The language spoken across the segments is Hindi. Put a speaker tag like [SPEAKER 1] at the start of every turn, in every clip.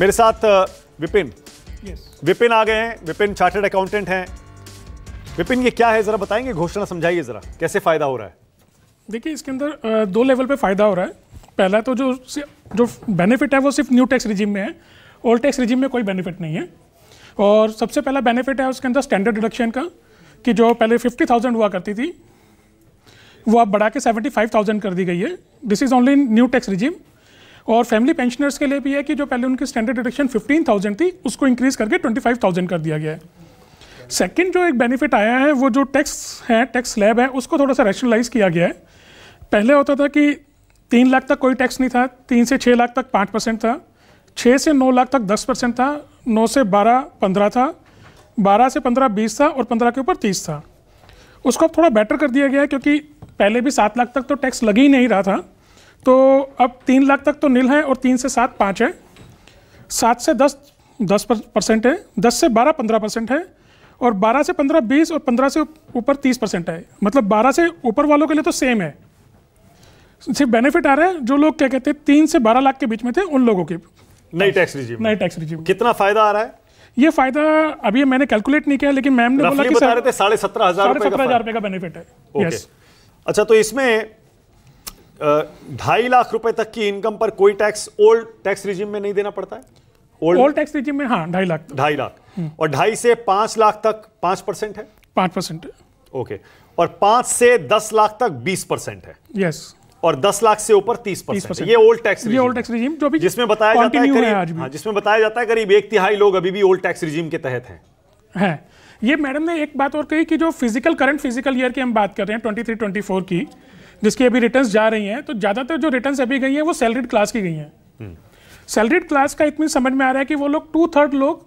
[SPEAKER 1] मेरे साथ विपिन विपिन आ गए हैं विपिन चार्टर्ड अकाउंटेंट हैं विपिन ये क्या है ज़रा बताएंगे घोषणा समझाइए ज़रा कैसे फ़ायदा हो रहा है
[SPEAKER 2] देखिए इसके अंदर दो लेवल पे फ़ायदा हो रहा है पहला तो जो जो बेनिफिट है वो सिर्फ न्यू टैक्स रिजिम में है ओल्ड टैक्स रिजिम में कोई बेनिफिट नहीं है और सबसे पहला बेनिफिट है उसके अंदर स्टैंडर्ड डिडक्शन का कि जो पहले फिफ्टी थाउजेंड हुआ करती थी वो अब बढ़ा के सेवेंटी फाइव थाउजेंड कर दी गई है this is only new tax regime और फैमिली पेंशनर्स के लिए भी है कि जो पहले उनकी स्टैंडर्ड डिडक्शन थाउजेंड थी उसको इंक्रीज करके ट्वेंटी थाउजेंड कर दिया गया है सेकेंड जो एक बेनिफिट आया है वो जो टैक्स है टैक्स स्लैब है उसको थोड़ा सा रैशनलाइज किया गया है पहले होता था कि तीन लाख तक कोई टैक्स नहीं था तीन से छः लाख तक पाँच परसेंट था छः से नौ लाख तक दस परसेंट था नौ से बारह पंद्रह था बारह से पंद्रह बीस था और पंद्रह के ऊपर तीस था उसको अब थोड़ा बेटर कर दिया गया है क्योंकि पहले भी सात लाख तक तो टैक्स लग ही नहीं रहा था तो अब तीन लाख तक तो नील है और तीन से सात पाँच है सात से दस दस परसेंट है दस से बारह पंद्रह परसेंट है और बारह से पंद्रह बीस और पंद्रह से ऊपर तीस परसेंट है मतलब बारह से ऊपर वालों के लिए तो सेम है सिर्फ बेनिफिट आ रहा है जो लोग क्या कहते हैं तीन से बारह लाख के बीच में थे उन लोगों की नई टैक्स रिजीव नई टैक्स रिजीव कितना फायदा आ रहा है ये फायदा अभी मैंने कैलकुलेट नहीं किया लेकिन मैम ने बोला कि साढ़े सत्रह हजार रुपए का बेनिफिट है अच्छा तो इसमें
[SPEAKER 1] ढाई लाख रुपए तक की इनकम पर कोई टैक्स ओल्ड टैक्स रिजिम में नहीं देना पड़ता है ओल्ड ओल्ड टैक्स रिजिम में हाँ ढाई लाख ढाई लाख हम्म। और ढाई से पांच लाख तक पांच परसेंट है पांच परसेंट ओके और पांच से दस लाख तक बीस परसेंट है यस और दस लाख से ऊपर तीस परसेंट ये ओल्ड टैक्स ये ओल्ड टैक्स रिजिम जो भी जिसमें बताया जाता है करीब आज भी। हाँ, जिसमें बताया जाता है करीब एक तिहाई लोग अभी भी ओल्ड टैक्स रिजीम के तहत हैं
[SPEAKER 2] है ये मैडम ने एक बात और कही कि जो फिजिकल करंट फिजिकल ईयर की हम बात कर रहे हैं 23 24 की जिसकी अभी रिटर्न्स जा रही हैं तो ज़्यादातर जो रिटर्न्स अभी गई हैं वो सैलरीड क्लास की गई हैं सैलरीड हम्म। क्लास का इतनी समझ में आ रहा है कि वो लोग टू थर्ड लोग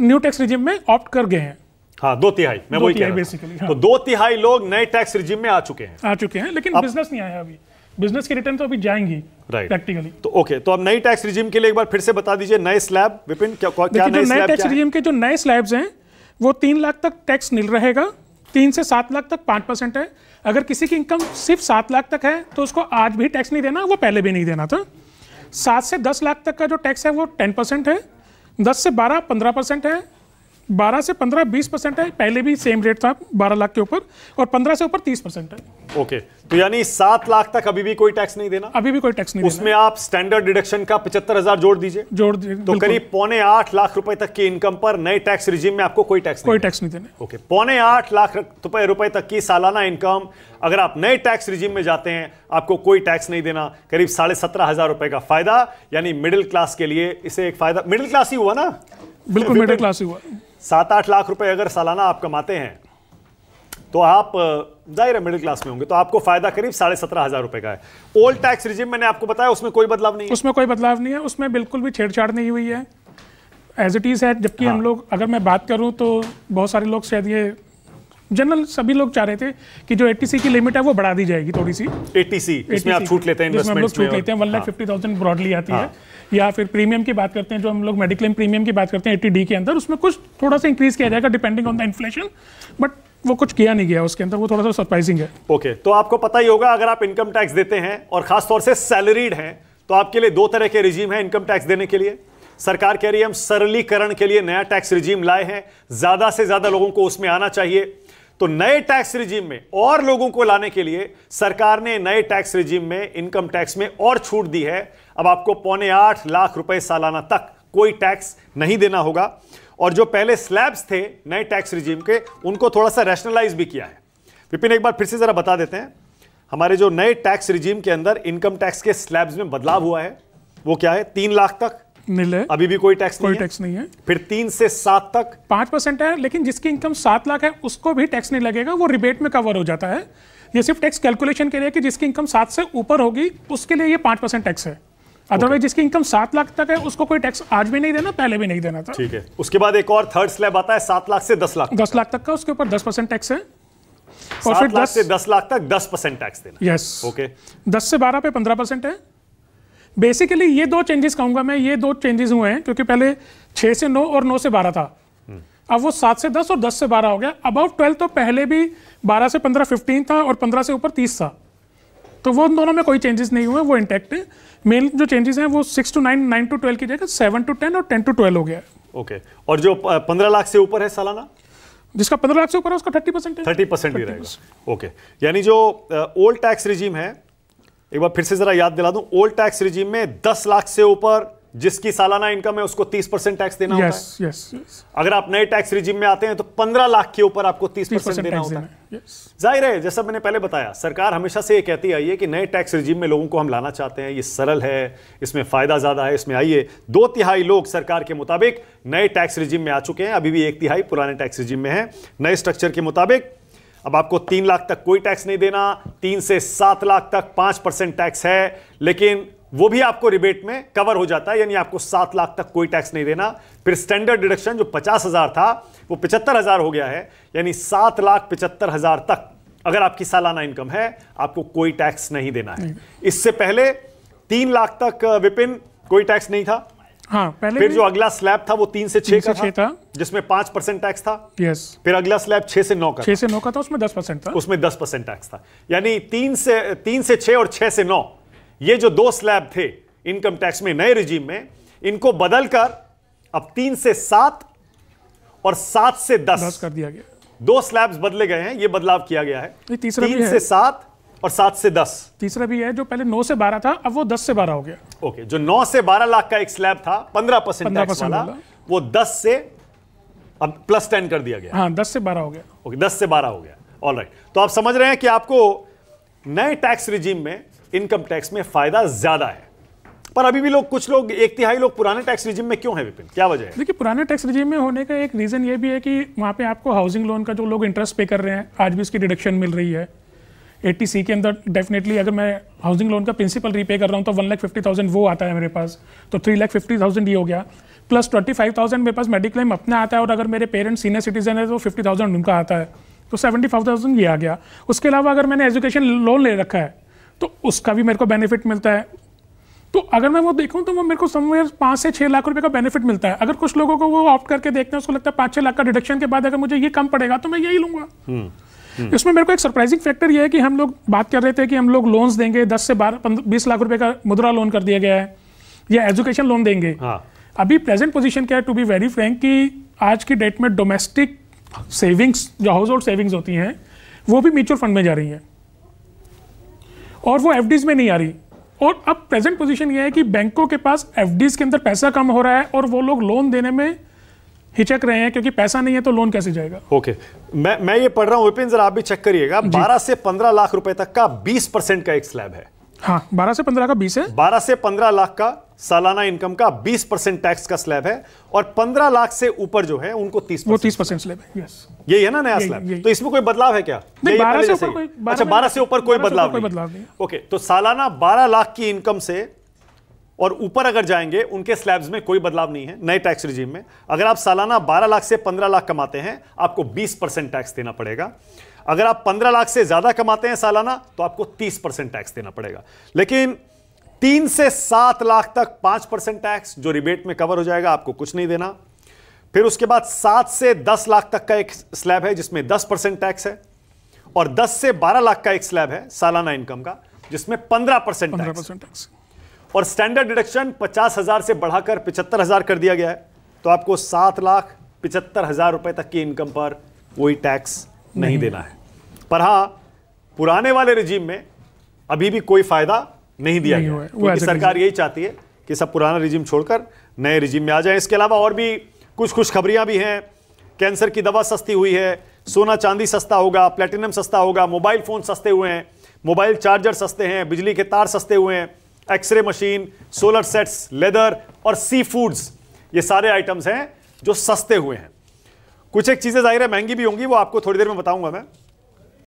[SPEAKER 2] न्यू टैक्स रिजिम में ऑप्ट कर गए हैं
[SPEAKER 1] हाँ दो तिहाई मैं वही कह बेसिकली हाँ। तो दो तिहाई लोग नए टैक्स रिजिम में आ चुके हैं
[SPEAKER 2] आ चुके हैं लेकिन बिजनेस नहीं आया अभी बिजनेस की रिटर्न तो अभी जाएंगी राइट प्रैक्टिकली
[SPEAKER 1] तो ओके तो अब नई टैक्स रिजिम के लिए एक बार फिर से बता दीजिए नए स्लैब विपिन क्या क्या नए टैक्स रिजिम
[SPEAKER 2] के जो नए स्लैब्स हैं वो तीन लाख तक टैक्स मिल रहेगा तीन से सात लाख तक पाँच परसेंट है अगर किसी की इनकम सिर्फ सात लाख तक है तो उसको आज भी टैक्स नहीं देना वो पहले भी नहीं देना था सात से दस लाख तक का जो टैक्स है वो टेन परसेंट है दस से बारह पंद्रह परसेंट है 12 से 15 20 परसेंट है पहले भी सेम रेट था 12 लाख के ऊपर और 15 से ऊपर 30 परसेंट
[SPEAKER 1] है ओके तो यानी सात लाख तक अभी भी कोई टैक्स नहीं देना अभी भी कोई टैक्स नहीं उसमें आप स्टैंडर्ड डिडक्शन का पचहत्तर हजार जोड़ दीजिए
[SPEAKER 2] जोड़ दीजिए तो करीब
[SPEAKER 1] पौने आठ लाख रुपए तक की इनकम पर नए टैक्स रिजीम में आपको कोई टैक्स कोई
[SPEAKER 2] टैक्स नहीं देना ओके
[SPEAKER 1] पौने आठ लाख रुपए रुपए तक की सालाना इनकम अगर आप नए टैक्स रिजीम में जाते हैं आपको कोई टैक्स नहीं देना करीब साढ़े सत्रह हजार रुपए का फायदा यानी मिडिल क्लास के लिए इसे एक फायदा मिडिल क्लास ही हुआ ना बिल्कुल मिडिल क्लास ही हुआ सात आठ लाख रुपए अगर सालाना आप कमाते हैं तो आप जाहिर है मिडिल क्लास में होंगे तो आपको फायदा करीब
[SPEAKER 2] साढ़े सत्रह हजार रुपए का है ओल्ड टैक्स रिजिम मैंने आपको बताया उसमें कोई बदलाव नहीं है उसमें कोई बदलाव नहीं है उसमें बिल्कुल भी छेड़छाड़ नहीं हुई है एज इट इज़ है जबकि हाँ। हम लोग अगर मैं बात करूं तो बहुत सारे लोग शायद ये जनरल सभी लोग चाह रहे थे कि जो एटीसी की लिमिट है वो बढ़ा दी जाएगी थोड़ी सी
[SPEAKER 1] एटीसी इसमें आप छूट लेते हैं जिसमें हम लोग छूट लेते हैं one lakh fifty
[SPEAKER 2] thousand broadly आती हाँ। है या फिर प्रीमियम की बात करते हैं जो हम लोग मेडिक्लेम प्रीमियम की बात करते हैं एटी डी के अंदर उसमें कुछ थोड़ा सा इंक्रीज किया जाएगा depending on the inflation but वो कुछ किया नहीं गया उसके अंदर वो थोड़ा सा सरप्राइजिंग है ओके तो आपको पता ही होगा
[SPEAKER 1] अगर आप इनकम टैक्स देते हैं और खासतौर से सैलरीड हैं तो आपके लिए दो तरह के रिजीम है इनकम टैक्स देने के लिए सरकार कह रही है हम सरलीकरण के लिए नया टैक्स रिजीम लाए हैं ज्यादा से ज्यादा लोगों को उसमें आना चाहिए तो नए टैक्स रिजीम में और लोगों को लाने के लिए सरकार ने नए टैक्स रिजीम में इनकम टैक्स में और छूट दी है अब आपको पौने आठ लाख रुपए सालाना तक कोई टैक्स नहीं देना होगा और जो पहले स्लैब्स थे नए टैक्स रिजीम के उनको थोड़ा सा रैशनलाइज भी किया है विपिन एक बार फिर से जरा बता देते हैं हमारे जो नए टैक्स रिजीम के अंदर इनकम टैक्स के स्लैब्स में बदलाव हुआ है वो क्या है तीन लाख
[SPEAKER 2] तक निल है अभी भी कोई टैक्स कोई टैक्स नहीं है फिर तीन से सात तक पांच परसेंट है लेकिन जिसकी इनकम सात लाख है उसको भी टैक्स नहीं लगेगा वो रिबेट में कवर हो जाता है ये सिर्फ टैक्स कैलकुलेशन के लिए कि जिसकी इनकम सात से ऊपर होगी उसके लिए ये पांच परसेंट टैक्स है अदरवाइज okay. जिसकी इनकम सात लाख तक है उसको कोई टैक्स आज भी नहीं देना पहले भी नहीं देना था ठीक
[SPEAKER 1] है उसके बाद एक और थर्ड स्लैब आता है सात लाख से दस लाख
[SPEAKER 2] दस लाख तक का उसके ऊपर दस परसेंट टैक्स है
[SPEAKER 1] और फिर दस से दस लाख तक दस परसेंट टैक्स देना
[SPEAKER 2] यस ओके दस से बारह पे पंद्रह परसेंट है बेसिकली ये दो चेंजेस कहूंगा मैं ये दो चेंजेस हुए हैं क्योंकि पहले छह से नौ और नौ से बारह था अब वो सात से दस और दस से बारह हो गया अबाउट ट्वेल्व तो पहले भी बारह से पंद्रह फिफ्टीन था और पंद्रह से ऊपर तीस था तो वो दोनों में कोई चेंजेस नहीं हुए वो इंटैक्ट है मेन जो चेंजेस हैं वो six to nine nine to twelve की जगह सेवन टू टेन और टेन टू ट्वेल्व हो गया
[SPEAKER 1] ओके okay. और जो पंद्रह लाख से ऊपर है सालाना
[SPEAKER 2] जिसका पंद्रह लाख से ऊपर है उसका थर्टी परसेंट
[SPEAKER 1] थर्टी परसेंट ही रहेगा ओके यानी जो ओल्ड टैक्स रिजीम है एक बार फिर से जरा याद दिला दूं ओल्ड टैक्स रिजीम में 10 लाख से ऊपर जिसकी सालाना इनकम है उसको 30 परसेंट टैक्स देना yes, होता है yes, yes. अगर आप नए टैक्स रिजीम में आते हैं तो 15 लाख के ऊपर आपको 30 परसेंट देना होता है yes. जाहिर है जैसा मैंने पहले बताया सरकार हमेशा से ये कहती आई है कि नए टैक्स रिजीम में लोगों को हम लाना चाहते हैं ये सरल है इसमें फायदा ज्यादा है इसमें आइए दो तिहाई लोग सरकार के मुताबिक नए टैक्स रिजीम में आ चुके हैं अभी भी एक तिहाई पुराने टैक्स रिजीम में है नए स्ट्रक्चर के मुताबिक अब आपको तीन लाख तक कोई टैक्स नहीं देना तीन से सात लाख तक पांच परसेंट टैक्स है लेकिन वो भी आपको रिबेट में कवर हो जाता है यानी आपको सात लाख तक कोई टैक्स नहीं देना फिर स्टैंडर्ड डिडक्शन जो पचास हजार था वो पिचहत्तर हजार हो गया है यानी सात लाख पिचहत्तर हजार तक अगर आपकी सालाना इनकम है आपको कोई टैक्स नहीं देना है इससे पहले तीन लाख तक विपिन कोई टैक्स नहीं था
[SPEAKER 2] हाँ पहले फिर जो
[SPEAKER 1] अगला स्लैब था वो तीन से छह का था, था जिसमें पांच परसेंट टैक्स था यस फिर अगला स्लैब छह से नौ का छह
[SPEAKER 2] से नौ का था उसमें दस परसेंट था उसमें दस परसेंट टैक्स था
[SPEAKER 1] यानी तीन से तीन से छह और छह से नौ ये जो दो स्लैब थे इनकम टैक्स में नए रिजीम में इनको बदलकर अब तीन से सात और सात से दस, दस कर दिया गया दो स्लैब्स बदले गए हैं ये बदलाव किया गया है तीसरा तीन से सात और सात से
[SPEAKER 2] दस तीसरा भी है जो पहले नौ से बारह था अब वो दस से बारह हो गया ओके
[SPEAKER 1] जो 9 से 12 लाख का एक स्लैब था 15 परसेंट टैक्स वाला वो 10 से अब प्लस 10 कर दिया गया हाँ
[SPEAKER 2] 10 से 12 हो गया
[SPEAKER 1] ओके 10 से 12 हो गया ऑल राइट right. तो आप समझ रहे हैं कि आपको नए टैक्स रिजीम में इनकम टैक्स में फायदा ज्यादा है पर अभी भी लोग कुछ लोग एक तिहाई लोग पुराने टैक्स रिजिम में क्यों है विपिन क्या वजह है देखिए
[SPEAKER 2] पुराने टैक्स रिजीम में होने का एक रीजन ये भी है कि वहां पे आपको हाउसिंग लोन का जो लोग इंटरेस्ट पे कर रहे हैं आज भी उसकी डिडक्शन मिल रही है एट्टी सी के अंदर डेफिनेटली अगर मैं हाउसिंग लोन का प्रिंसिपल रीपे कर रहा हूँ तो वन लाख फिफ्टी थाउजेंड वो आता है मेरे पास तो थ्री लाख फिफ्टी थाउजेंड ये हो गया प्लस ट्वेंटी फाइव थाउजेंड मेरे पास मेडिक्लेम अपना आता है और अगर मेरे पेरेंट्स सीनियर सिटीजन है तो फिफ्टी थाउजेंड उनका आता है तो सेवेंटी फाइव थाउजेंड ये आ गया उसके अलावा अगर मैंने एजुकेशन लोन ले रखा है तो उसका भी मेरे को बेनिफिट मिलता है तो अगर मैं वो देखूँ तो वो मेरे को समवेयर पाँच से छः लाख रुपये का बेनिफिट मिलता है अगर कुछ लोगों को वो ऑप्ट करके देखते हैं उसको लगता है पाँच छः लाख का डिडक्शन के बाद अगर मुझे ये कम पड़ेगा तो मैं यही लूँगा हम्म। इसमें हम्म। मेरे को एक सरप्राइजिंग फैक्टर यह है कि हम लोग बात कर रहे थे कि हम लोग लोन्स देंगे दस से बारह बीस लाख रुपए का मुद्रा लोन कर दिया गया है या एजुकेशन लोन देंगे हाँ। अभी प्रेजेंट पोजिशन क्या है टू बी वेरी फ्रेंक कि आज की डेट में डोमेस्टिक सेविंग्स जो हाउस होल्ड सेविंग्स होती हैं वो भी म्यूचुअल फंड में जा रही हैं और वो एफडीज में नहीं आ रही और अब प्रेजेंट पोजीशन ये है कि बैंकों के पास एफडीज के अंदर पैसा कम हो रहा है और वो लोग लोन देने में हिचक रहे हैं क्योंकि पैसा नहीं है तो लोन कैसे जाएगा
[SPEAKER 1] ओके okay. मैं मैं ये पढ़ रहा हूँ विपिन जरा आप भी चेक करिएगा 12 से 15 लाख रुपए तक का 20 परसेंट का एक स्लैब है हाँ 12 से 15 का 20 है 12 से 15 लाख का सालाना इनकम का 20 परसेंट टैक्स का स्लैब है और 15 लाख से ऊपर जो है उनको 30 वो 30 परसेंट स्लैब है यस यही है ना नया स्लैब तो इसमें कोई बदलाव है क्या बारह से ऊपर अच्छा बारह से ऊपर कोई बदलाव नहीं ओके तो सालाना बारह लाख की इनकम से और ऊपर अगर जाएंगे उनके स्लैब्स में कोई बदलाव नहीं है नए टैक्स रिजीम में अगर आप सालाना 12 लाख से 15 लाख कमाते हैं आपको 20 परसेंट टैक्स देना पड़ेगा अगर आप 15 लाख से ज़्यादा कमाते हैं सालाना तो आपको 30 परसेंट टैक्स देना पड़ेगा लेकिन तीन से सात लाख तक पांच परसेंट टैक्स जो रिबेट में कवर हो जाएगा आपको कुछ नहीं देना फिर उसके बाद सात से दस लाख तक का एक स्लैब है जिसमें दस परसेंट टैक्स है और दस से बारह लाख का एक स्लैब है सालाना इनकम का जिसमें पंद्रह परसेंट टैक्स और स्टैंडर्ड डिडक्शन पचास हज़ार से बढ़ाकर पिचहत्तर हज़ार कर दिया गया है तो आपको सात लाख पिचहत्तर हज़ार रुपए तक की इनकम पर कोई टैक्स नहीं, नहीं देना है पर हां पुराने वाले रिजीम में अभी भी कोई फ़ायदा नहीं दिया नहीं गया है क्योंकि तो सरकार यही चाहती है कि सब पुराना रिजीम छोड़कर नए रिजीम में आ जाए इसके अलावा और भी कुछ खबरियां भी हैं कैंसर की दवा सस्ती हुई है सोना चांदी सस्ता होगा प्लेटिनम सस्ता होगा मोबाइल फ़ोन सस्ते हुए हैं मोबाइल चार्जर सस्ते हैं बिजली के तार सस्ते हुए हैं X ray machine solar sets leather और सी फूड्स ये सारे आइटम्स हैं जो सस्ते हुए हैं कुछ एक चीज़ें जाहिर है महंगी भी होंगी वो आपको थोड़ी देर में बताऊंगा मैं